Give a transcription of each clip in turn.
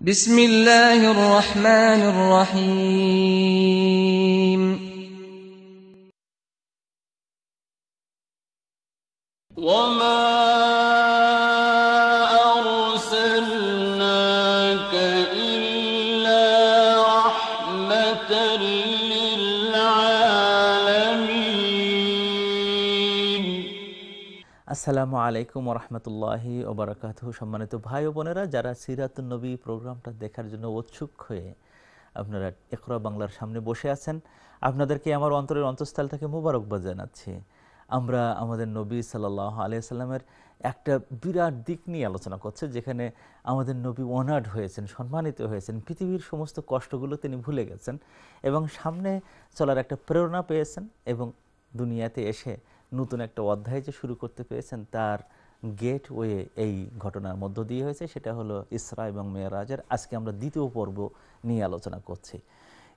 بسم الله الرحمن الرحيم وما আসসালামু আলাইকুম রহমতুল্লাহি ওবরাকাত সম্মানিত ভাই ও বোনেরা যারা নবী প্রোগ্রামটা দেখার জন্য উৎসুক হয়ে আপনারা একরা বাংলার সামনে বসে আছেন আপনাদেরকে আমার অন্তরের অন্তঃস্থল থেকে মুবারকবাদ জানাচ্ছি আমরা আমাদের নবী সাল্লাহ আলিয়াল্লামের একটা বিরাট দিক নিয়ে আলোচনা করছে যেখানে আমাদের নবী অনার্ড হয়েছেন সম্মানিত হয়েছেন পৃথিবীর সমস্ত কষ্টগুলো তিনি ভুলে গেছেন এবং সামনে চলার একটা প্রেরণা পেয়েছেন এবং দুনিয়াতে এসে নতুন একটা অধ্যায় যে শুরু করতে পেরেছেন তার গেটওয়ে এই ঘটনার মধ্য দিয়ে হয়েছে সেটা হলো ইসরা এবং মেয়ারাজের আজকে আমরা দ্বিতীয় পর্ব নিয়ে আলোচনা করছি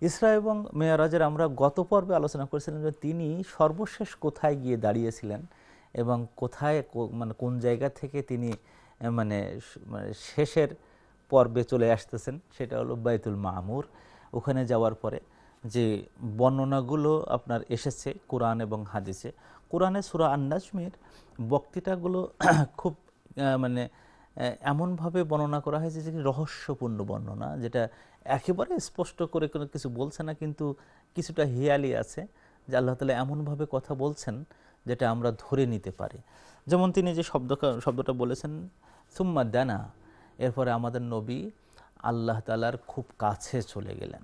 ইসরা এবং মেয়ারাজের আমরা গত পর্বে আলোচনা করেছিলাম যে তিনি সর্বশেষ কোথায় গিয়ে দাঁড়িয়েছিলেন এবং কোথায় মানে কোন জায়গা থেকে তিনি মানে, মানে শেষের পর্বে চলে আসতেছেন সেটা হলো বাইতুল মামুর ওখানে যাওয়ার পরে যে বর্ণনাগুলো আপনার এসেছে কোরআন এবং হাদিসে কোরআনে সুরা আন্নাজমির বক্তৃতাগুলো খুব মানে এমনভাবে বর্ণনা করা হয়েছে যে রহস্যপূর্ণ বর্ণনা যেটা একেবারে স্পষ্ট করে কোনো কিছু বলছে না কিন্তু কিছুটা হিয়ালি আছে যে আল্লাহ তালা এমনভাবে কথা বলছেন যেটা আমরা ধরে নিতে পারি যেমন তিনি যে শব্দ শব্দটা বলেছেন সুম্মা দেনা এরপরে আমাদের নবী আল্লাহ তালার খুব কাছে চলে গেলেন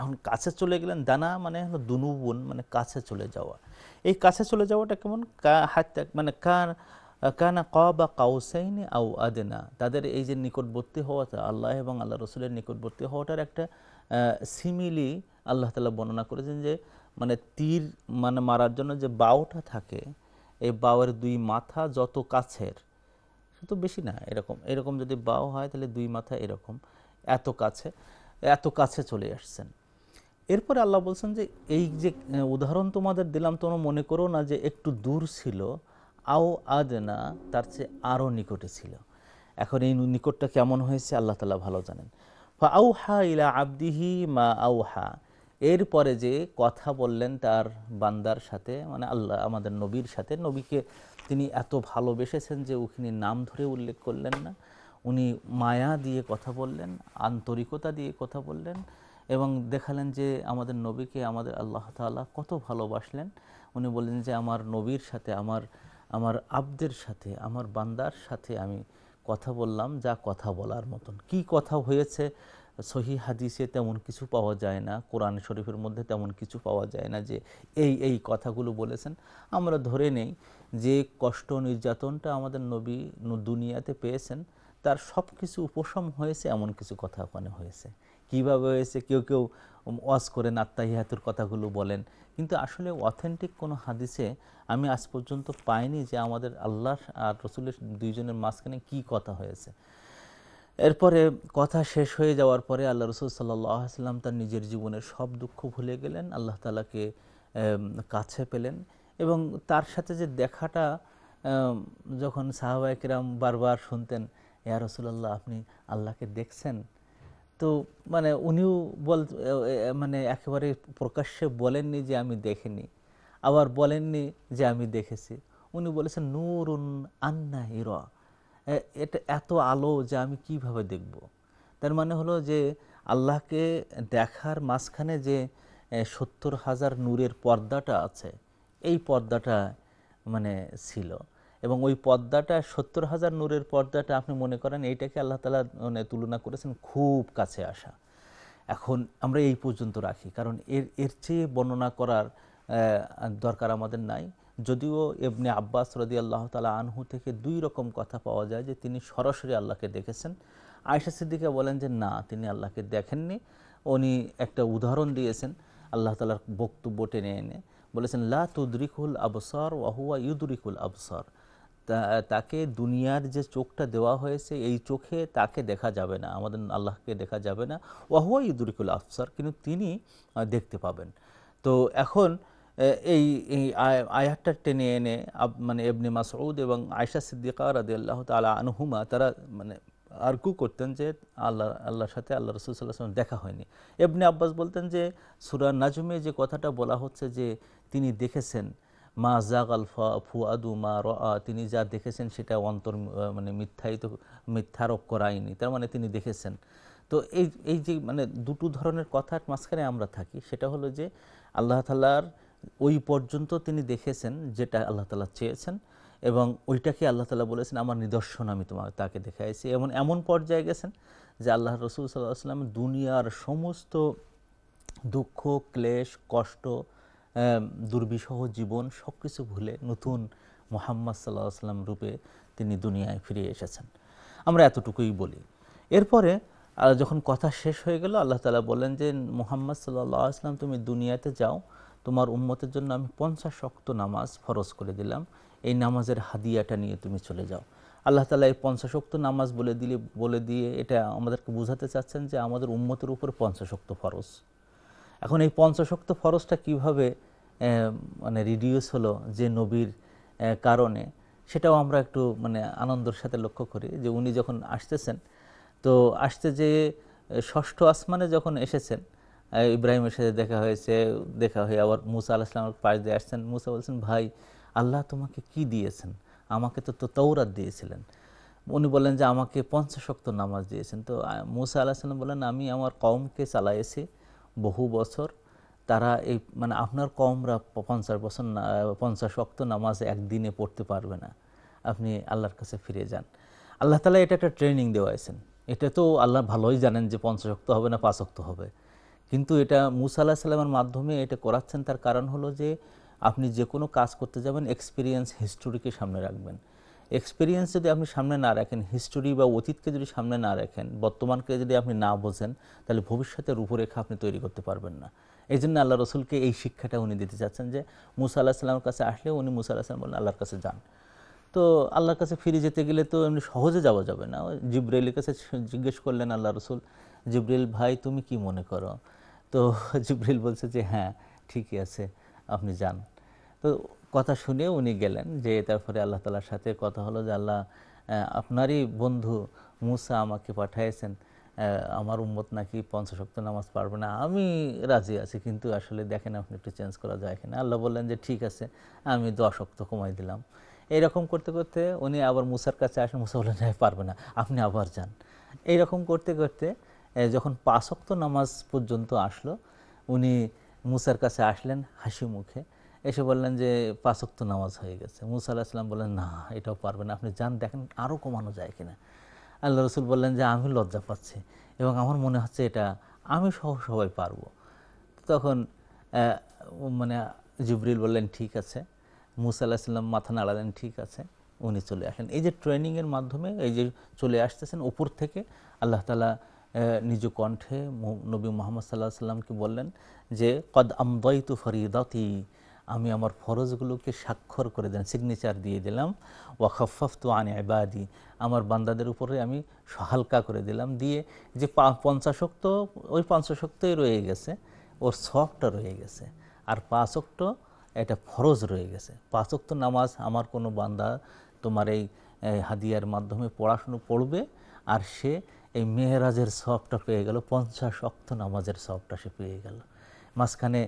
এখন কাছে চলে গেলেন দানা মানে হলো দুনুবন মানে কাছে চলে যাওয়া এই কাছে চলে যাওয়াটা কেমন কা হাত মানে কার কানা ক বা কাউসাইনি আউ আদেনা তাদের এই যে নিকটবর্তী হওয়াটা আল্লাহ এবং আল্লাহ রসুলের নিকটবর্তী হওয়াটার একটা সিমিলি আল্লাহ তালা বর্ণনা করেছেন যে মানে তীর মানে মারার জন্য যে বাউটা থাকে এই বাউয়ের দুই মাথা যত কাছের তো বেশি না এরকম এরকম যদি বাউ হয় তাহলে দুই মাথা এরকম এত কাছে এত কাছে চলে আসছেন এরপরে আল্লাহ বলছেন যে এই যে উদাহরণ তোমাদের দিলাম তোমরা মনে করো না যে একটু দূর ছিল আও না তার চেয়ে আরও নিকটে ছিল এখন এই নিকটটা কেমন হয়েছে আল্লাহ তালা ভালো জানেন আউহা ইলা আবদিহি মা আউহা এরপরে যে কথা বললেন তার বান্দার সাথে মানে আল্লাহ আমাদের নবীর সাথে নবীকে তিনি এত ভালোবেসেছেন যে ওখানে নাম ধরে উল্লেখ করলেন না উনি মায়া দিয়ে কথা বললেন আন্তরিকতা দিয়ে কথা বললেন এবং দেখালেন যে আমাদের নবীকে আমাদের আল্লাহ তালা কত ভালোবাসলেন উনি বললেন যে আমার নবীর সাথে আমার আমার আব্দের সাথে আমার বান্দার সাথে আমি কথা বললাম যা কথা বলার মতন কি কথা হয়েছে সহি হাদিসে তেমন কিছু পাওয়া যায় না কোরআন শরীফের মধ্যে তেমন কিছু পাওয়া যায় না যে এই এই কথাগুলো বলেছেন আমরা ধরে নেই যে কষ্ট নির্যাতনটা আমাদের নবী দুনিয়াতে পেয়েছেন তার সব কিছু উপশম হয়েছে এমন কিছু কথা ওখানে হয়েছে কিভাবে হয়েছে কেউ কেউ ওয়াজ করেন আত্মাহিয়াতুর কথাগুলো বলেন কিন্তু আসলে অথেন্টিক কোনো হাদিসে আমি আজ পর্যন্ত পাইনি যে আমাদের আল্লাহ আর রসুলের দুইজনের মাঝখানে কি কথা হয়েছে এরপরে কথা শেষ হয়ে যাওয়ার পরে আল্লাহ রসুল সাল্লাম তার নিজের জীবনের সব দুঃখ ভুলে গেলেন আল্লাহ তালাকে কাছে পেলেন এবং তার সাথে যে দেখাটা যখন সাহাবায়করাম বারবার শুনতেন ইয়া রসুল্লাহ আপনি আল্লাহকে দেখছেন তো মানে উনিও বল মানে একেবারে প্রকাশ্যে বলেননি যে আমি দেখিনি আবার বলেননি যে আমি দেখেছি উনি বলেছেন নুরুন আন্না হির এটা এত আলো যে আমি কিভাবে দেখব তার মানে হলো যে আল্লাহকে দেখার মাঝখানে যে সত্তর হাজার নূরের পর্দাটা আছে এই পর্দাটা মানে ছিল এবং ওই পর্দাটা সত্তর হাজার নূরের পর্দাটা আপনি মনে করেন এইটাকে আল্লাহ তালা মানে তুলনা করেছেন খুব কাছে আসা এখন আমরা এই পর্যন্ত রাখি কারণ এর এর চেয়ে বর্ণনা করার দরকার আমাদের নাই যদিও এমনি আব্বাস রদি আল্লাহ তালা আনহু থেকে দুই রকম কথা পাওয়া যায় যে তিনি সরাসরি আল্লাহকে দেখেছেন আয়সা সিদ্দিকে বলেন যে না তিনি আল্লাহকে দেখেননি উনি একটা উদাহরণ দিয়েছেন আল্লাহ তালার বক্তব্য টেনে এনে বলেছেন লা তুদরিকুল আবসর ওয়াহুয়া ইউদরিকুল আবসর তাকে দুনিয়ার যে চোখটা দেওয়া হয়েছে এই চোখে তাকে দেখা যাবে না আমাদের আল্লাহকে দেখা যাবে না ওহুয়া ইদুরিকুল আফসার কিন্তু তিনি দেখতে পাবেন তো এখন এই আয়াতটা টেনে এনে মানে এবনি মাসউদ এবং আয়সা সিদ্দিকা রাদি আল্লাহ তালা আনহুমা তারা মানে আরকু করতেন যে আল্লাহ আল্লাহর সাথে আল্লাহ রসুল সাল্লাহ দেখা হয়নি এবনি আব্বাস বলতেন যে সুরা নাজমে যে কথাটা বলা হচ্ছে যে তিনি দেখেছেন মা জাগ আলফা ফুয়াদু মা র তিনি যা দেখেছেন সেটা অন্তর মানে মিথ্যায়িত মিথ্যারোপ করায়নি তার মানে তিনি দেখেছেন তো এই এই যে মানে দুটো ধরনের কথার মাঝখানে আমরা থাকি সেটা হলো যে আল্লাহ তালার ওই পর্যন্ত তিনি দেখেছেন যেটা আল্লাহ তালা চেয়েছেন এবং ওইটাকে আল্লাহ তালা বলেছেন আমার নিদর্শন আমি তোমাকে তাকে দেখাইছি এমন এমন পর্যায়ে গেছেন যে আল্লাহ রসুল সাল্লাহ আসলাম দুনিয়ার সমস্ত দুঃখ ক্লেশ কষ্ট দুর্বিষহ জীবন সব কিছু ভুলে নতুন মোহাম্মদ সাল্লাহ সাল্লাম রূপে তিনি দুনিয়ায় ফিরে এসেছেন আমরা এতটুকুই বলি এরপরে যখন কথা শেষ হয়ে গেল আল্লাহ তালা বলেন যে মোহাম্মদ সাল্লাহ আসলাম তুমি দুনিয়াতে যাও তোমার উম্মতের জন্য আমি পঞ্চাশ শক্ত নামাজ ফরজ করে দিলাম এই নামাজের হাদিয়াটা নিয়ে তুমি চলে যাও আল্লাহ তালা এই পঞ্চাশক্ত নামাজ বলে দিলে বলে দিয়ে এটা আমাদেরকে বোঝাতে চাচ্ছেন যে আমাদের উম্মতের উপর পঞ্চাশক্ত ফরজ এখন এই পঞ্চশক্ত ফরজটা কিভাবে মানে রিডিউস হলো যে নবীর কারণে সেটাও আমরা একটু মানে আনন্দের সাথে লক্ষ্য করি যে উনি যখন আসতেছেন তো আসতে যে ষষ্ঠ আসমানে যখন এসেছেন ইব্রাহিমের সাথে দেখা হয়েছে দেখা হয়ে আবার মুসা আল্লাহ ইসলামের পাশ দিয়ে আসছেন মুসা বলছেন ভাই আল্লাহ তোমাকে কি দিয়েছেন আমাকে তো তো তৌরাত দিয়েছিলেন উনি বলেন যে আমাকে পঞ্চাশক্ত নামাজ দিয়েছেন তো মুসা আল্লাহ সাল্লাম বলেন আমি আমার কমকে চালাইছি বহু বছর তারা এই মানে আপনার কমরা পঞ্চাশ বছর পঞ্চাশ শক্ত নামাজ একদিনে পড়তে পারবে না আপনি আল্লাহর কাছে ফিরে যান আল্লাহ তালা এটা একটা ট্রেনিং দেওয়া আছেন এটা তো আল্লাহ ভালোই জানেন যে পঞ্চশক্ত হবে না পাঁচক্ত হবে কিন্তু এটা মুসা আল্লাহ সাল্লামের মাধ্যমে এটা করাচ্ছেন তার কারণ হলো যে আপনি যে কোনো কাজ করতে যাবেন এক্সপিরিয়েন্স হিস্টোরিকে সামনে রাখবেন এক্সপিরিয়েন্স যদি আপনি সামনে না রাখেন হিস্টোরি বা অতীতকে যদি সামনে না রাখেন বর্তমানকে যদি আপনি না বোঝেন তাহলে ভবিষ্যতের রূপরেখা আপনি তৈরি করতে পারবেন না এই জন্য আল্লাহ রসুলকে এই শিক্ষাটা উনি দিতে চাচ্ছেন যে মুসা আল্লাহ সাল্লামের কাছে আসলে উনি মুসা আল্লাহ সাল্লাম বলেন আল্লাহর কাছে যান তো আল্লাহর কাছে ফিরে যেতে গেলে তো এমনি সহজে যাওয়া যাবে না জিব্রাইলের কাছে জিজ্ঞেস করলেন আল্লাহ রসুল জিব্রাইল ভাই তুমি কি মনে করো তো জিব্রাইল বলছে যে হ্যাঁ ঠিকই আছে আপনি যান তো কথা শুনে উনি গেলেন যে তারপরে আল্লাহ তালার সাথে কথা হলো যে আল্লাহ আপনারই বন্ধু মুসা আমাকে পাঠাইছেন আমার উম্মত নাকি পঞ্চশক্ত নামাজ পারবে না আমি রাজি আছি কিন্তু আসলে দেখেন আপনি একটু চেঞ্জ করা যায় কিনা আল্লাহ বললেন যে ঠিক আছে আমি দশক্ত কমাই দিলাম এইরকম করতে করতে উনি আবার মুসার কাছে আসেন মুসা বললেন হ্যাঁ পারবে না আপনি আবার যান এইরকম করতে করতে যখন পাঁচক্ত নামাজ পর্যন্ত আসলো উনি মুসার কাছে আসলেন হাসি মুখে এসে বললেন যে পাঁচক্ত নামাজ হয়ে গেছে মুসা আল্লাহ বললেন না এটাও পারবেন আপনি যান দেখেন আরও কমানো যায় কিনা আল্লাহ রসুল বললেন যে আমি লজ্জা পাচ্ছি এবং আমার মনে হচ্ছে এটা আমি সহ সবাই পারবো তখন মানে জুবরিল বললেন ঠিক আছে মুসা আল্লাহ সাল্লাম মাথা নাড়ালেন ঠিক আছে উনি চলে আসেন এই যে ট্রেনিংয়ের মাধ্যমে এই যে চলে আসতেছেন উপর থেকে আল্লাহ তালা নিজ কণ্ঠে নবী মোহাম্মদ সাল্লাহ সাল্লামকে বললেন যে কদ আমি আমি আমার ফরজগুলোকে স্বাক্ষর করে দেন সিগনেচার দিয়ে দিলাম ওয়াকফাফ তো আনে আবাদি আমার বান্দাদের উপরে আমি হালকা করে দিলাম দিয়ে যে পঞ্চাশক্ত ওই পঞ্চাশক্তই রয়ে গেছে ওর সবটা রয়ে গেছে আর পাঁচক্ত এটা ফরজ রয়ে গেছে পাঁচক্ত নামাজ আমার কোনো বান্দা তোমার এই হাদিয়ার মাধ্যমে পড়াশুনো পড়বে আর সে এই মেহরাজের সফটটা পেয়ে গেল পঞ্চাশ অক্ত নামাজের সফটটা সে পেয়ে গেল মাঝখানে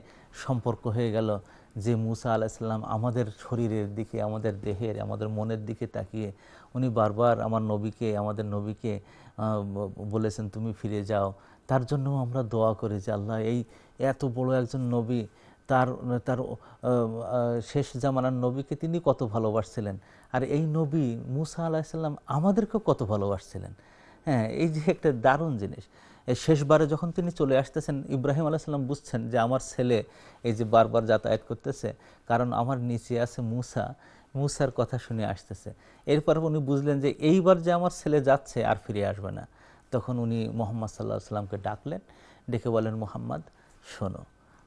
সম্পর্ক হয়ে গেল যে মুসা আলাইসাল্লাম আমাদের শরীরের দিকে আমাদের দেহের আমাদের মনের দিকে তাকিয়ে উনি বারবার আমার নবীকে আমাদের নবীকে বলেছেন তুমি ফিরে যাও তার জন্য আমরা দোয়া করি যে আল্লাহ এই এত বড় একজন নবী তার তার শেষ জামানার নবীকে তিনি কত ভালোবাসছিলেন আর এই নবী মুসা আলাহিসাল্লাম আমাদেরকেও কত ভালোবাসছিলেন হ্যাঁ এই যে একটা দারুণ জিনিস শেষবারে যখন তিনি চলে আসতেছেন ইব্রাহিম আলাইসাল্লাম বুঝছেন যে আমার ছেলে এই যে বারবার যাতায়াত করতেছে কারণ আমার নিচে আছে মূসা মূসার কথা শুনে আসতেছে এরপর উনি বুঝলেন যে এইবার যে আমার ছেলে যাচ্ছে আর ফিরে আসবে না তখন উনি মোহাম্মদ সাল্লাহ সাল্লামকে ডাকলেন ডেকে বলেন মোহাম্মদ শোনো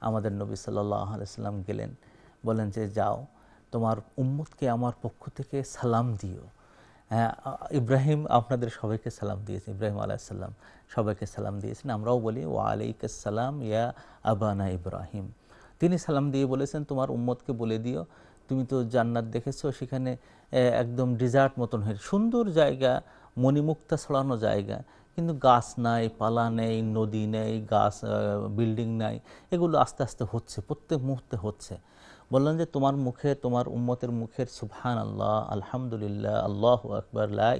আমাদের নবী সাল্লাহ আলাইসাল্লাম গেলেন বলেন যে যাও তোমার উম্মতকে আমার পক্ষ থেকে সালাম দিও হ্যাঁ, ইব্রাহিম আপনাদের সবাইকে সালাম দিয়েছেন ইব্রাহিম আলাইসাল্লাম সবাইকে সালাম দিয়েছেন আমরাও বলি ওয়া ইয়া আবানা ইব্রাহিম তিনি সালাম দিয়ে বলেছেন তোমার উম্মতকে বলে দিও তুমি তো জান্নাত দেখেছো সেখানে একদম ডিজার্ট মতন হয়ে সুন্দর জায়গা মণিমুক্তা ছড়ানো জায়গা কিন্তু গাছ নাই পালা নেই নদী নেই গাছ বিল্ডিং নাই এগুলো আস্তে আস্তে হচ্ছে প্রত্যেক মুহূর্তে হচ্ছে বললেন যে তোমার মুখে তোমার উম্মতের মুখের সুবহান আল্লাহ আলহামদুলিল্লাহ আল্লাহ আকবর লাহ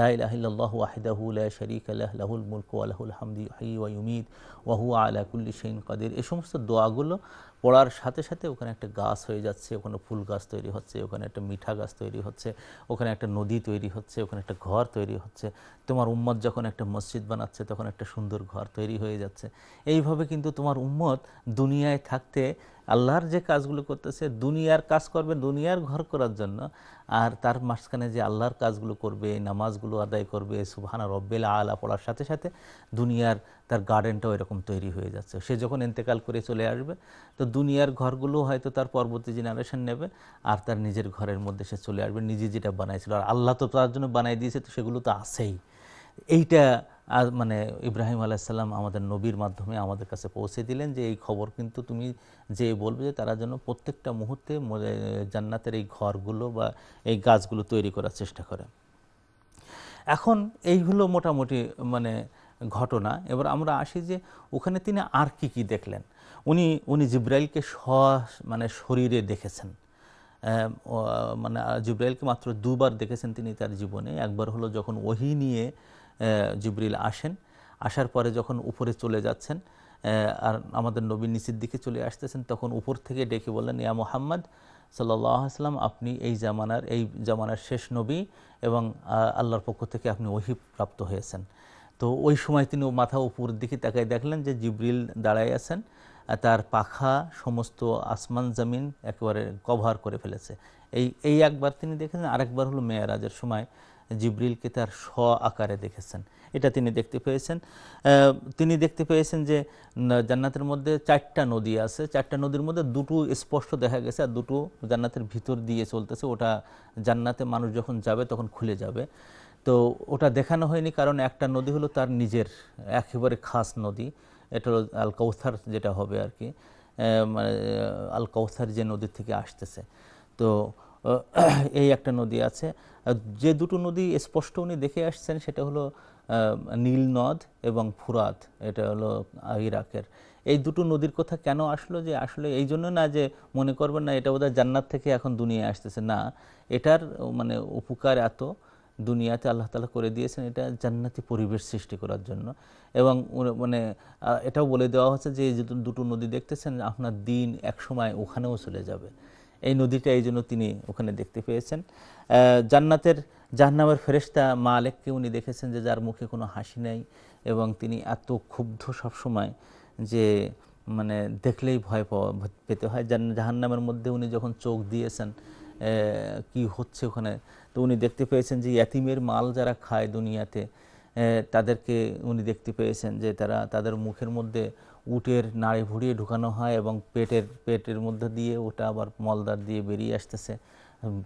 لا إله إلا الله وحده لا شريك له له الملك وله الحمد يحيي ويميت وهو على কুল্লি شيء قدير এই সমস্ত দোয়াগুলো পড়ার সাথে সাথে ওখানে একটা গাছ হয়ে যাচ্ছে ওখানে ফুল গাছ তৈরি হচ্ছে ওখানে একটা মিঠা গাছ তৈরি হচ্ছে ওখানে একটা নদী তৈরি হচ্ছে ওখানে একটা ঘর তৈরি হচ্ছে তোমার উম্মত যখন একটা মসজিদ বানাচ্ছে তখন একটা সুন্দর ঘর তৈরি হয়ে যাচ্ছে এইভাবে কিন্তু তোমার উম্মত দুনিয়ায় থাকতে আল্লাহর যে কাজগুলো করতেছে দুনিয়ার কাজ করবে দুনিয়ার ঘর করার জন্য আর তার মাঝখানে যে আল্লাহর কাজগুলো করবে নামাজগুলো আদায় করবে সুবহানা রব্বেল আলা পড়ার সাথে সাথে দুনিয়ার তার গার্ডেনটাও এরকম তৈরি হয়ে যাচ্ছে সে যখন ইন্তেকাল করে চলে আসবে তো দুনিয়ার ঘরগুলো হয়তো তার পরবর্তী জেনারেশন নেবে আর তার নিজের ঘরের মধ্যে সে চলে আসবে নিজে যেটা বানাইছিল আর আল্লাহ তো তার জন্য বানাই দিয়েছে তো সেগুলো তো আছেই এইটা আর মানে ইব্রাহিম আলাইসাল্লাম আমাদের নবীর মাধ্যমে আমাদের কাছে পৌঁছে দিলেন যে এই খবর কিন্তু তুমি যে বলবে যে তারা যেন প্রত্যেকটা মুহূর্তে জান্নাতের এই ঘরগুলো বা এই গাছগুলো তৈরি করার চেষ্টা করে এখন এইগুলো মোটামুটি মানে ঘটনা এবার আমরা আসি যে ওখানে তিনি আর কি কি দেখলেন উনি উনি জিব্রাইলকে স মানে শরীরে দেখেছেন মানে জিব্রাইলকে মাত্র দুবার দেখেছেন তিনি তার জীবনে একবার হলো যখন ওহি নিয়ে জিবরিল আসেন আসার পরে যখন উপরে চলে যাচ্ছেন আর আমাদের নবীর নিচের দিকে চলে আসতেছেন তখন উপর থেকে ডেকে বললেন ইয়া মোহাম্মদ সাল্লাম আপনি এই জামানার এই জামানার শেষ নবী এবং আল্লাহর পক্ষ থেকে আপনি ওহি প্রাপ্ত হয়েছেন তো ওই সময় তিনি মাথা উপর দিকে তাকায় দেখলেন যে জিবরিল দাঁড়াই আছেন তার পাখা সমস্ত আসমান জামিন একেবারে কভার করে ফেলেছে এই এই একবার তিনি দেখেছেন আরেকবার হলো মেয়ারাজের সময় জিব্রিলকে তার স আকারে দেখেছেন এটা তিনি দেখতে পেয়েছেন তিনি দেখতে পেয়েছেন যে জান্নাতের মধ্যে চারটা নদী আছে চারটা নদীর মধ্যে দুটো স্পষ্ট দেখা গেছে আর দুটো জান্নাতের ভিতর দিয়ে চলতেছে ওটা জান্নাতে মানুষ যখন যাবে তখন খুলে যাবে তো ওটা দেখানো হয়নি কারণ একটা নদী হলো তার নিজের একেবারে খাস নদী এটা হলো আল কৌথার যেটা হবে আর কি মানে আল কৌথার যে নদীর থেকে আসতেছে তো এই একটা নদী আছে যে দুটো নদী স্পষ্ট উনি দেখে আসছেন সেটা হলো নীল নদ এবং ফুরাত এটা হলো ইরাকের এই দুটো নদীর কথা কেন আসলো যে আসলে এই জন্য না যে মনে করবেন না এটা বোধহয় জান্নাত থেকে এখন দুনিয়া আসতেছে না এটার মানে উপকার এত দুনিয়াতে আল্লাহ তালা করে দিয়েছেন এটা জান্নাতি পরিবেশ সৃষ্টি করার জন্য এবং মানে এটাও বলে দেওয়া হচ্ছে যে দুটো নদী দেখতেছেন আপনার দিন এক সময় ওখানেও চলে যাবে এই নদীটা এই জন্য তিনি ওখানে দেখতে পেয়েছেন জান্নাতের জাহ্নামের ফেরেস্তা মা আলেককে উনি দেখেছেন যে যার মুখে কোনো হাসি নেই এবং তিনি এত ক্ষুব্ধ সবসময় যে মানে দেখলেই ভয় পেতে হয় জাহান্নামের মধ্যে উনি যখন চোখ দিয়েছেন কি হচ্ছে ওখানে তো উনি দেখতে পেয়েছেন যে ইয়াতিমের মাল যারা খায় দুনিয়াতে তাদেরকে উনি দেখতে পেয়েছেন যে তারা তাদের মুখের মধ্যে উটের নাড়ি ভুড়িয়ে ঢুকানো হয় এবং পেটের পেটের মধ্যে দিয়ে ওটা আবার মলদার দিয়ে বেরিয়ে আসতেছে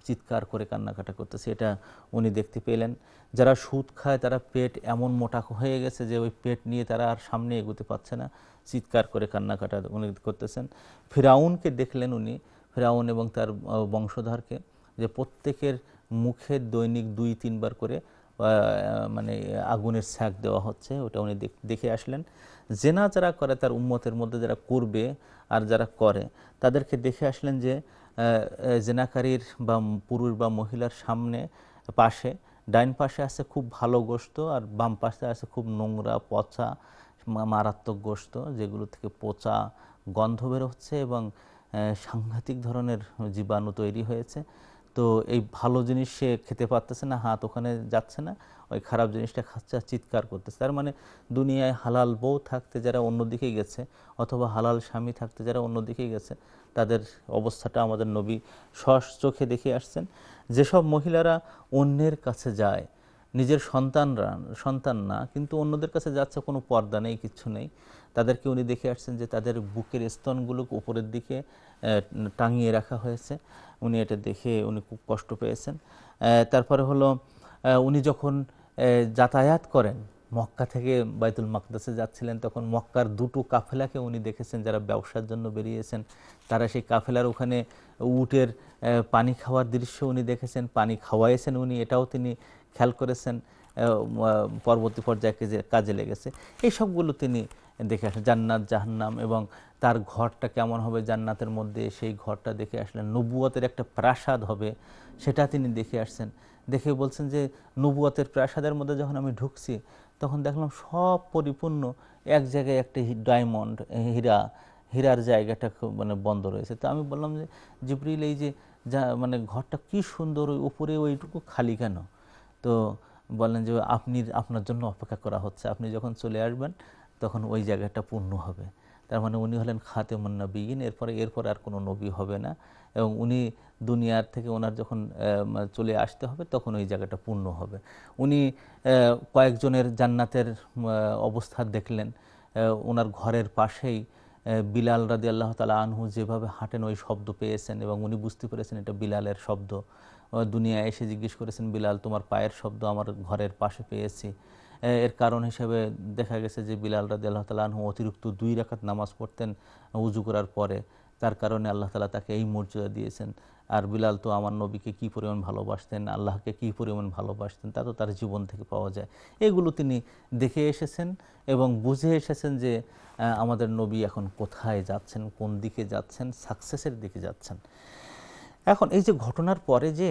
চিৎকার করে কান্নাকাটা করতেছে এটা উনি দেখতে পেলেন যারা সুদ খায় তারা পেট এমন মোটা হয়ে গেছে যে ওই পেট নিয়ে তারা আর সামনে এগোতে পারছে না চিৎকার করে কান্নাকাটা উনি করতেছেন ফেরাউনকে দেখলেন উনি ফেরাউন এবং তার বংশধরকে যে প্রত্যেকের মুখে দৈনিক দুই তিনবার করে মানে আগুনের স্যাঁক দেওয়া হচ্ছে ওটা উনি দেখে আসলেন জেনা যারা করে তার উম্মতের মধ্যে যারা করবে আর যারা করে তাদেরকে দেখে আসলেন যে জেনাকারীর বা পুরুষ বা মহিলার সামনে পাশে ডাইন পাশে আছে খুব ভালো গোস্ত আর বাম পাশে আছে খুব নোংরা পচা মারাত্মক গোস্ত যেগুলো থেকে পচা গন্ধ বেরোচ্ছে এবং সাংঘাতিক ধরনের জীবাণু তৈরি হয়েছে তো এই ভালো জিনিস সে খেতে পারতেছে না হাত ওখানে যাচ্ছে না ওই খারাপ জিনিসটা খাচ্ছে আর চিৎকার করতেছে তার মানে দুনিয়ায় হালাল বউ থাকতে যারা অন্যদিকে গেছে অথবা হালাল স্বামী থাকতে যারা অন্যদিকে গেছে তাদের অবস্থাটা আমাদের নবী সস চোখে দেখে আসছেন যেসব মহিলারা অন্যের কাছে যায় নিজের সন্তানরা সন্তান না কিন্তু অন্যদের কাছে যাচ্ছে কোনো পর্দা নেই কিচ্ছু নেই তাদেরকে উনি দেখে আসছেন যে তাদের বুকের স্তনগুলো উপরের দিকে টাঙিয়ে রাখা হয়েছে উনি এটা দেখে উনি খুব কষ্ট পেয়েছেন তারপরে হলো উনি যখন যাতায়াত করেন মক্কা থেকে বাইতুল মাকদাসে যাচ্ছিলেন তখন মক্কার দুটো কাফেলাকে উনি দেখেছেন যারা ব্যবসার জন্য বেরিয়েছেন তারা সেই কাফেলার ওখানে উটের পানি খাওয়ার দৃশ্য উনি দেখেছেন পানি খাওয়াইয়েছেন উনি এটাও তিনি খেয়াল করেছেন পরবর্তী পর্যায়ে কাজে লেগেছে এইসবগুলো তিনি দেখে আসলেন জান্নাত জাহান্নাম এবং তার ঘরটা কেমন হবে জান্নাতের মধ্যে সেই ঘরটা দেখে আসলেন নবুয়তের একটা প্রাসাদ হবে সেটা তিনি দেখে আসছেন দেখে বলছেন যে নবুয়তের প্রাসাদের মধ্যে যখন আমি ঢুকছি তখন দেখলাম সব পরিপূর্ণ এক জায়গায় একটা ডায়মন্ড হীরা হীরার জায়গাটা মানে বন্ধ রয়েছে তো আমি বললাম যে জিবরিল এই যে যা মানে ঘরটা কি সুন্দর ওই উপরে ওইটুকু খালি কেন তো বলেন যে আপনি আপনার জন্য অপেক্ষা করা হচ্ছে আপনি যখন চলে আসবেন তখন ওই জায়গাটা পূর্ণ হবে তার মানে উনি হলেন মন্না বিগিন এরপরে এরপরে আর কোনো নবী হবে না এবং উনি দুনিয়ার থেকে ওনার যখন চলে আসতে হবে তখন ওই জায়গাটা পূর্ণ হবে উনি কয়েকজনের জান্নাতের অবস্থা দেখলেন ওনার ঘরের পাশেই বিলাল রাদি আল্লাহ তালা আনহু যেভাবে হাঁটেন ওই শব্দ পেয়েছেন এবং উনি বুঝতে পেরেছেন এটা বিলালের শব্দ দুনিয়ায় এসে জিজ্ঞেস করেছেন বিলাল তোমার পায়ের শব্দ আমার ঘরের পাশে পেয়েছি এর কারণ হিসেবে দেখা গেছে যে বিলাল রাজি আল্লাহ তালা আনহু অতিরিক্ত দুই রাখাত নামাজ পড়তেন উজু করার পরে তার কারণে আল্লাহ তালা তাকে এই মর্যাদা দিয়েছেন আর বিলাল তো আমার নবীকে কী পরিমাণ ভালোবাসতেন আল্লাহকে কী পরিমাণ ভালোবাসতেন তা তো তার জীবন থেকে পাওয়া যায় এগুলো তিনি দেখে এসেছেন এবং বুঝে এসেছেন যে আমাদের নবী এখন কোথায় যাচ্ছেন কোন দিকে যাচ্ছেন সাকসেসের দিকে যাচ্ছেন এখন এই যে ঘটনার পরে যে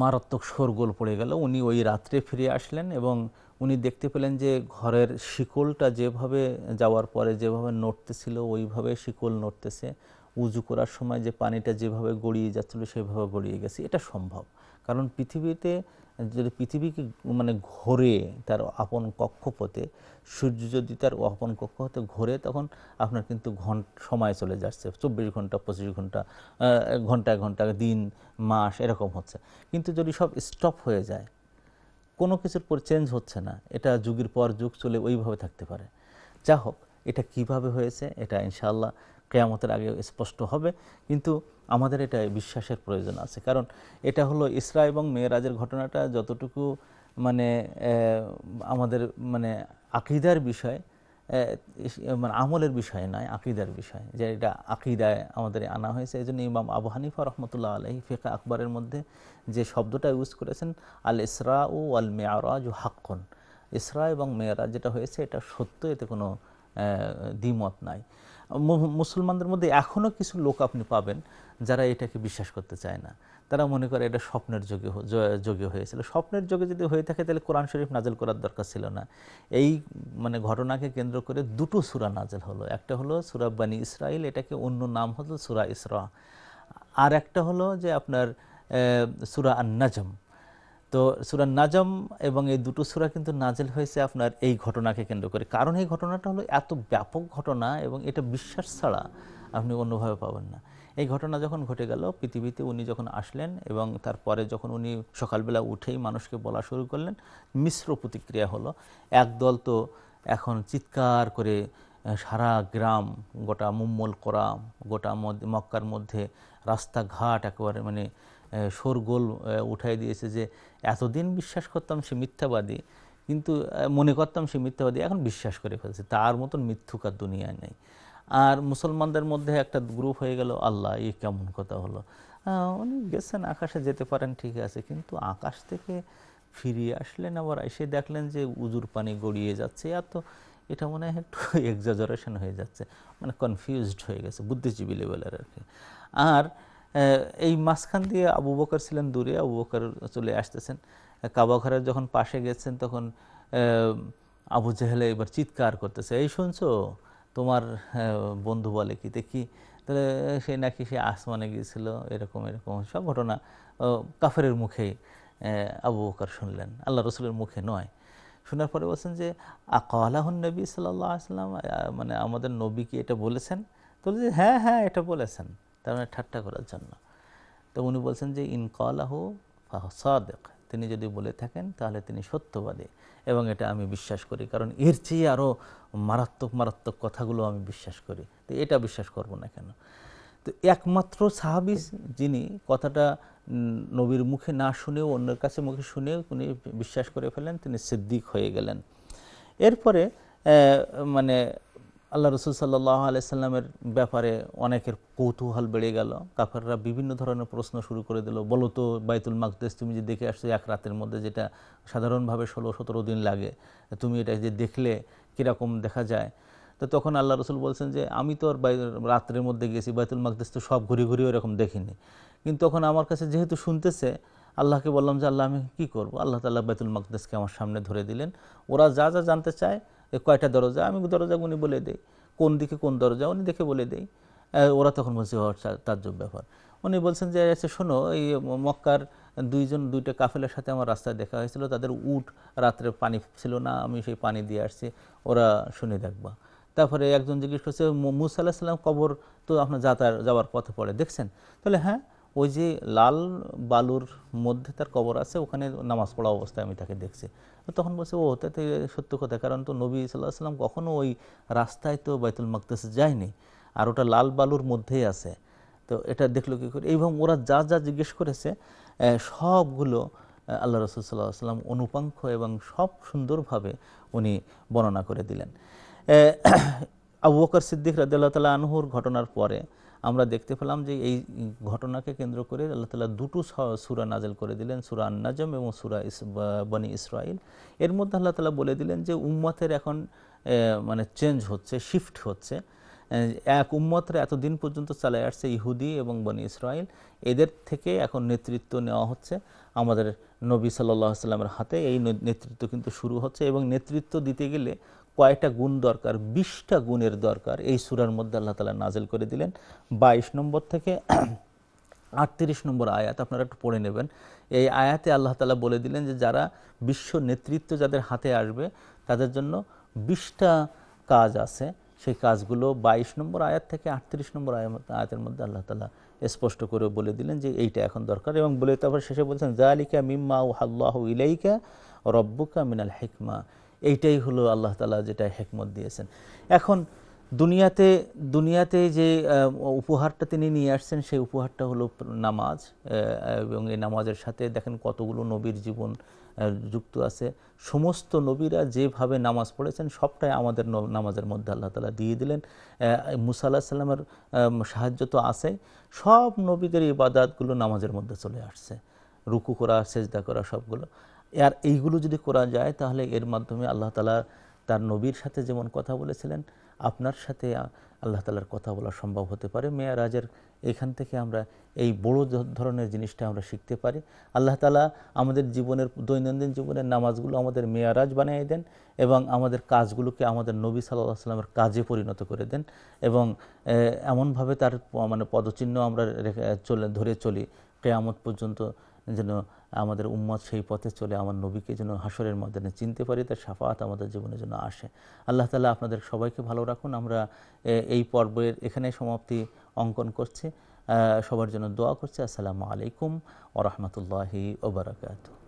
মারাত্মক শোরগোল পড়ে গেল উনি ওই রাত্রে ফিরে আসলেন এবং উনি দেখতে পেলেন যে ঘরের শিকলটা যেভাবে যাওয়ার পরে যেভাবে নড়তেছিল ওইভাবে শিকল নড়তেছে উজু করার সময় যে পানিটা যেভাবে গড়িয়ে যাচ্ছিল সেভাবে গড়িয়ে গেছে এটা সম্ভব কারণ পৃথিবীতে যদি পৃথিবীকে মানে ঘোরে তার আপন কক্ষপথে সূর্য যদি তার আপন কক্ষপথে ঘোরে তখন আপনার কিন্তু ঘন সময় চলে যাচ্ছে চব্বিশ ঘন্টা পঁচিশ ঘন্টা ঘন্টা ঘন্টা দিন মাস এরকম হচ্ছে কিন্তু যদি সব স্টপ হয়ে যায় কোনো কিছুর পর চেঞ্জ হচ্ছে না এটা যুগের পর যুগ চলে ওইভাবে থাকতে পারে যা হোক এটা কিভাবে হয়েছে এটা ইনশাল্লাহ কেয়ামতের আগে স্পষ্ট হবে কিন্তু আমাদের এটা বিশ্বাসের প্রয়োজন আছে কারণ এটা হলো ইসরা এবং মেয়েরাজের ঘটনাটা যতটুকু মানে আমাদের মানে আকিদার বিষয় মানে আমলের বিষয় নয় আকিদার বিষয় যে এটা আকিদায় আমাদের আনা হয়েছে এই জন্য ইমাম আবু হানিফা রহমতুল্লাহ আলহি ফেকা আকবরের মধ্যে যে শব্দটা ইউজ করেছেন আল ইসরা ও আল মেয়ারাজ ও হাক্কন ইসরা এবং মেয়ারাজ যেটা হয়েছে এটা সত্য এতে কোনো দ্বিমত নাই মুসলমানদের মধ্যে এখনও কিছু লোক আপনি পাবেন যারা এটাকে বিশ্বাস করতে চায় না তারা মনে করে এটা স্বপ্নের যোগে যোগে হয়েছিল স্বপ্নের যোগে যদি হয়ে থাকে তাহলে কোরআন শরীফ নাজেল করার দরকার ছিল না এই মানে ঘটনাকে কেন্দ্র করে দুটো সুরা নাজেল হলো একটা হলো সুরা বানি ইসরাইল এটাকে অন্য নাম হলো সুরা ইসরা আর একটা হলো যে আপনার সুরা আন্নাজম তো সুরা নাজম এবং এই দুটো সুরা কিন্তু নাজেল হয়েছে আপনার এই ঘটনাকে কেন্দ্র করে কারণ এই ঘটনাটা হলো এত ব্যাপক ঘটনা এবং এটা বিশ্বাস ছাড়া আপনি অন্যভাবে পাবেন না এই ঘটনা যখন ঘটে গেল পৃথিবীতে উনি যখন আসলেন এবং তারপরে যখন উনি সকালবেলা উঠেই মানুষকে বলা শুরু করলেন মিশ্র প্রতিক্রিয়া হলো একদল তো এখন চিৎকার করে সারা গ্রাম গোটা মুম্মল করা গোটা মক্কার মধ্যে রাস্তাঘাট একেবারে মানে শোরগোল উঠাই দিয়েছে যে এতদিন বিশ্বাস করতাম সে মিথ্যাবাদী কিন্তু মনে করতাম সে মিথ্যাবাদী এখন বিশ্বাস করে ফেলছে তার মতন মিথ্যুক আর দুনিয়ায় নেই আর মুসলমানদের মধ্যে একটা গ্রুপ হয়ে গেল আল্লাহ এই কেমন কথা হলো উনি গেছেন আকাশে যেতে পারেন ঠিক আছে কিন্তু আকাশ থেকে ফিরিয়ে আসলেন আবার এসে দেখলেন যে উজুর পানি গড়িয়ে যাচ্ছে এত এটা মনে হয় একটু এক্সাজারেশন হয়ে যাচ্ছে মানে কনফিউজড হয়ে গেছে বুদ্ধিজীবী লেভেলের আর কি আর এই মাঝখান দিয়ে আবু বকর ছিলেন দূরে আবু বকর চলে আসতেছেন কাবা ঘরের যখন পাশে গেছেন তখন আবু জেহেলে এবার চিৎকার করতেছে এই শুনছো তোমার বন্ধু বলে কি দেখি তাহলে সে নাকি সে আসমানে গিয়েছিল এরকম এরকম সব ঘটনা কাফের মুখে আবু বকর শুনলেন আল্লাহ রসুলের মুখে নয় শোনার পরে বলছেন যে আকলাহন নবী সাল্লাহ আসলাম মানে আমাদের নবী কি এটা বলেছেন তো হ্যাঁ হ্যাঁ এটা বলেছেন তার মানে ঠাট্টা করার জন্য তো উনি বলছেন যে আহ সাদেক তিনি যদি বলে থাকেন তাহলে তিনি সত্যবাদী এবং এটা আমি বিশ্বাস করি কারণ এর চেয়ে আরও মারাত্মক মারাত্মক কথাগুলো আমি বিশ্বাস করি তো এটা বিশ্বাস করব না কেন তো একমাত্র সাহাবি যিনি কথাটা নবীর মুখে না শুনেও অন্যের কাছে মুখে শুনেও উনি বিশ্বাস করে ফেলেন তিনি সিদ্দিক হয়ে গেলেন এরপরে মানে আল্লাহ রসুল সাল্লাহ আলাইসাল্লামের ব্যাপারে অনেকের কৌতূহল বেড়ে গেল কাফাররা বিভিন্ন ধরনের প্রশ্ন শুরু করে দিল বলো তো বাইতুল মাকদেশ তুমি যে দেখে আসছো এক রাতের মধ্যে যেটা সাধারণভাবে ষোলো সতেরো দিন লাগে তুমি এটা যে দেখলে কীরকম দেখা যায় তো তখন আল্লাহ রসুল বলছেন যে আমি তো আর রাত্রের মধ্যে গেছি বাইতুল মাকদেশ তো সব ঘুরে ঘুরে ওরকম দেখিনি কিন্তু তখন আমার কাছে যেহেতু শুনতেছে আল্লাহকে বললাম যে আল্লাহ আমি কী করবো আল্লাহ তাল্লাহ বাইতুল মাকদেশকে আমার সামনে ধরে দিলেন ওরা যা যা জানতে চায় কয়টা দরজা আমি দরজা উনি বলে দেই কোন দিকে কোন দরজা উনি দেখে বলে দেই ওরা তখন বলছে যোগ ব্যাপার উনি বলছেন যে আচ্ছা শোনো এই মক্কার দুইজন দুইটা কাফেলার সাথে আমার রাস্তায় দেখা হয়েছিল তাদের উট রাত্রে পানি ছিল না আমি সেই পানি দিয়ে আসছি ওরা শুনে দেখবা তারপরে একজন জিজ্ঞেস করছে মুসা আল্লাহ সাল্লাম কবর তো আপনার যাতায়াত যাওয়ার পথে পড়ে দেখছেন তাহলে হ্যাঁ ওই যে লাল বালুর মধ্যে তার কবর আছে ওখানে নামাজ পড়া অবস্থায় আমি তাকে দেখছি তখন বলছে ও তাতে সত্য কথা কারণ তো নবী সাল্লাহ সাল্লাম কখনও ওই রাস্তায় তো বাইতুল মাকতেস যায়নি আর ওটা লাল বালুর মধ্যেই আছে তো এটা দেখলো কী করে এবং ওরা যা যা জিজ্ঞেস করেছে সবগুলো আল্লাহ রসুল সাল্লাহ সাল্লাম অনুপাঙ্ক্ষ এবং সব সুন্দরভাবে উনি বর্ণনা করে দিলেন আবু বকর সিদ্দিক রাজ্লাহ তালা আনহুর ঘটনার পরে আমরা দেখতে পেলাম যে এই ঘটনাকে কেন্দ্র করে আল্লাহ তালা দুটো সুরা নাজেল করে দিলেন সুরা আন্নাজম এবং সুরা ইস বনি ইসরায়েল এর মধ্যে আল্লাহ তালা বলে দিলেন যে উম্মতের এখন মানে চেঞ্জ হচ্ছে শিফট হচ্ছে এক উম্মতরা এতদিন পর্যন্ত চালায় আসছে ইহুদি এবং বনি ইসরায়েল এদের থেকে এখন নেতৃত্ব নেওয়া হচ্ছে আমাদের নবী সাল্লাহ সাল্লামের হাতে এই নেতৃত্ব কিন্তু শুরু হচ্ছে এবং নেতৃত্ব দিতে গেলে কয়টা গুণ দরকার বিশটা গুণের দরকার এই সুরার মধ্যে আল্লাহ তালা নাজেল করে দিলেন বাইশ নম্বর থেকে আটত্রিশ নম্বর আয়াত আপনারা একটু পড়ে নেবেন এই আয়াতে আল্লাহ তালা বলে দিলেন যে যারা বিশ্ব নেতৃত্ব যাদের হাতে আসবে তাদের জন্য বিশটা কাজ আছে সেই কাজগুলো ২২ নম্বর আয়াত থেকে আটত্রিশ নম্বর আয়াতের মধ্যে আল্লাহ তালা স্পষ্ট করে বলে দিলেন যে এইটা এখন দরকার এবং বলে তারপর শেষে বলছেন জালিকা মিম্মা ও হাল্লাহ ইলাইকা রব্বুকা মিনাল হেকমা এইটাই হলো আল্লাহ তালা যেটা হেকমত দিয়েছেন এখন দুনিয়াতে দুনিয়াতে যে উপহারটা তিনি নিয়ে আসছেন সেই উপহারটা হলো নামাজ এবং এই নামাজের সাথে দেখেন কতগুলো নবীর জীবন যুক্ত আছে সমস্ত নবীরা যেভাবে নামাজ পড়েছেন সবটাই আমাদের নামাজের মধ্যে আল্লাহ তালা দিয়ে দিলেন মুসা সাল্লামের সাহায্য তো আছে সব নবীদের বাদাতগুলো নামাজের মধ্যে চলে আসছে রুকু করা সেজদা করা সবগুলো আর এইগুলো যদি করা যায় তাহলে এর মাধ্যমে আল্লাহ তালা তার নবীর সাথে যেমন কথা বলেছিলেন আপনার সাথে আল্লাহ তালার কথা বলা সম্ভব হতে পারে মেয়ারাজের এখান থেকে আমরা এই বড় ধরনের জিনিসটা আমরা শিখতে পারি আল্লাহ তালা আমাদের জীবনের দৈনন্দিন জীবনের নামাজগুলো আমাদের মেয়ারাজ বানিয়ে দেন এবং আমাদের কাজগুলোকে আমাদের নবী সাল্লাহ আসলামের কাজে পরিণত করে দেন এবং এমনভাবে তার মানে পদচিহ্ন আমরা চলে ধরে চলি কেয়ামত পর্যন্ত যেন আমাদের উম্মত সেই পথে চলে আমার নবীকে যেন হাসরের মাধ্যমে চিনতে পারি তার সাফাত আমাদের জীবনের জন্য আসে আল্লাহ তালা আপনাদের সবাইকে ভালো রাখুন আমরা এই পর্বের এখানে সমাপ্তি অঙ্কন করছি সবার জন্য দোয়া করছি আসসালামু আলাইকুম রহমতুল্লাহি ওবরাকাতু